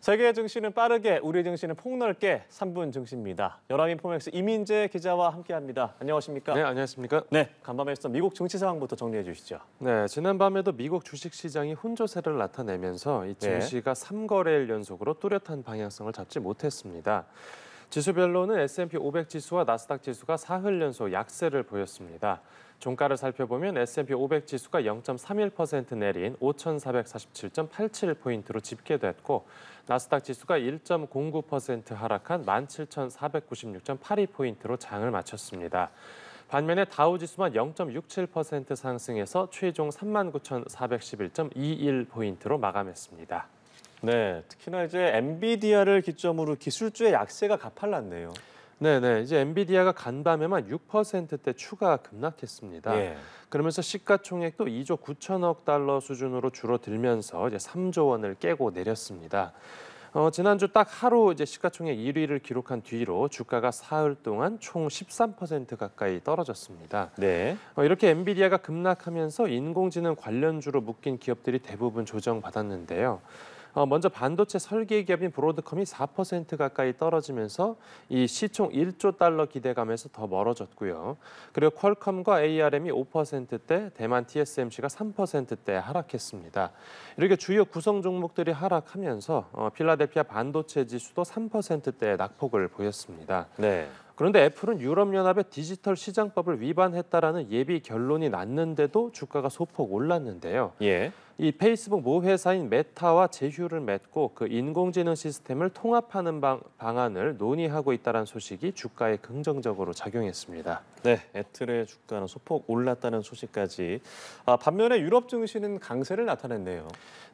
세계 증시는 빠르게, 우리 증시는 폭넓게 3분 증시입니다. 열한 인포맥스 이민재 기자와 함께합니다. 안녕하십니까? 네, 안녕하십니까? 네, 간밤에 있었 미국 증시 상황부터 정리해 주시죠. 네, 지난밤에도 미국 주식시장이 혼조세를 나타내면서 이 네. 증시가 네. 3거래일 연속으로 뚜렷한 방향성을 잡지 못했습니다. 지수별로는 S&P 500 지수와 나스닥 지수가 사흘 연속 약세를 보였습니다. 종가를 살펴보면 S&P 500 지수가 0.31% 내린 5,447.87포인트로 집계됐고 나스닥 지수가 1.09% 하락한 17,496.82포인트로 장을 마쳤습니다. 반면에 다우 지수만 0.67% 상승해서 최종 39,411.21포인트로 마감했습니다. 네, 특히나 이제 엔비디아를 기점으로 기술주의 약세가 가팔랐네요. 네네 네. 이제 엔비디아가 간밤에만 6%대 추가 급락했습니다. 예. 그러면서 시가총액도 2조 9천억 달러 수준으로 줄어들면서 이제 3조 원을 깨고 내렸습니다. 어, 지난주 딱 하루 이제 시가총액 1위를 기록한 뒤로 주가가 사흘 동안 총 13% 가까이 떨어졌습니다. 네. 어, 이렇게 엔비디아가 급락하면서 인공지능 관련주로 묶인 기업들이 대부분 조정받았는데요. 어, 먼저 반도체 설계 기업인 브로드컴이 4% 가까이 떨어지면서 이 시총 1조 달러 기대감에서 더 멀어졌고요. 그리고 퀄컴과 ARM이 5%대, 대만 TSMC가 3%대 하락했습니다. 이렇게 주요 구성 종목들이 하락하면서 어, 필라델피아 반도체 지수도 3%대 낙폭을 보였습니다. 네. 그런데 애플은 유럽연합의 디지털 시장법을 위반했다라는 예비 결론이 났는데도 주가가 소폭 올랐는데요. 예. 이 페이스북 모 회사인 메타와 제휴를 맺고 그 인공지능 시스템을 통합하는 방, 안을 논의하고 있다는 소식이 주가에 긍정적으로 작용했습니다. 네, 애틀의 주가는 소폭 올랐다는 소식까지. 아, 반면에 유럽 증시는 강세를 나타냈네요.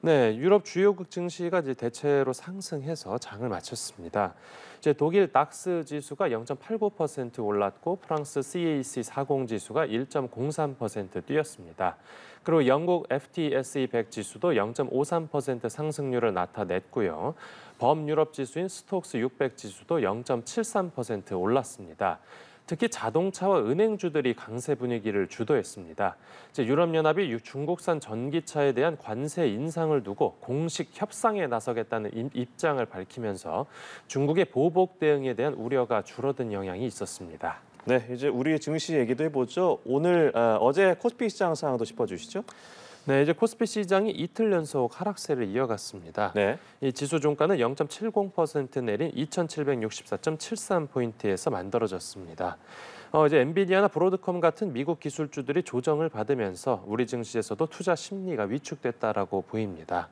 네, 유럽 주요국 증시가 이제 대체로 상승해서 장을 마쳤습니다. 이제 독일 낙스 지수가 0.89% 올랐고 프랑스 CAC 40 지수가 1.03% 뛰었습니다. 그리고 영국 FTSE 100 지수도 0.53% 상승률을 나타냈고요. 범유럽 지수인 스톡스 600 지수도 0.73% 올랐습니다. 특히 자동차와 은행주들이 강세 분위기를 주도했습니다. 유럽연합이 중국산 전기차에 대한 관세 인상을 두고 공식 협상에 나서겠다는 입장을 밝히면서 중국의 보복 대응에 대한 우려가 줄어든 영향이 있었습니다. 네, 이제 우리의 증시 얘기도 해보죠. 오늘 어, 어제 코스피 시장 상황도 짚어주시죠. 네, 이제 코스피 시장이 이틀 연속 하락세를 이어갔습니다. 네. 이 지수 종가는 0.70% 내린 2,764.73포인트에서 만들어졌습니다. 어, 이제 엔비디아나 브로드컴 같은 미국 기술주들이 조정을 받으면서 우리 증시에서도 투자 심리가 위축됐다라고 보입니다.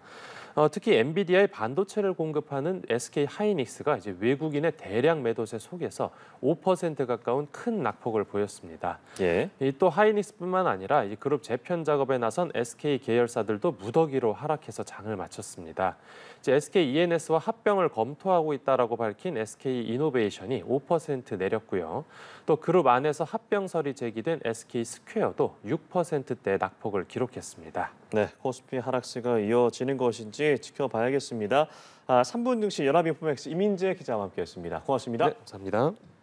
어, 특히 엔비디아의 반도체를 공급하는 SK 하이닉스가 이제 외국인의 대량 매도세 속에서 5% 가까운 큰 낙폭을 보였습니다. 예. 또 하이닉스뿐만 아니라 이 그룹 재편 작업에 나선 SK 계열사들도 무더기로 하락해서 장을 마쳤습니다. 이제 SK E&S와 합병을 검토하고 있다라고 밝힌 SK 이노베이션이 5% 내렸고요. 또 그룹 안에서 합병설이 제기된 SK 스퀘어도 6%대 낙폭을 기록했습니다. 네, 코스피 하락세가 이어지는 것인지 될지 지켜봐야겠습니다. 아, 3분 증시 연합인포맥스 이민재 기자와 함께했습니다. 고맙습니다. 네, 감사합니다.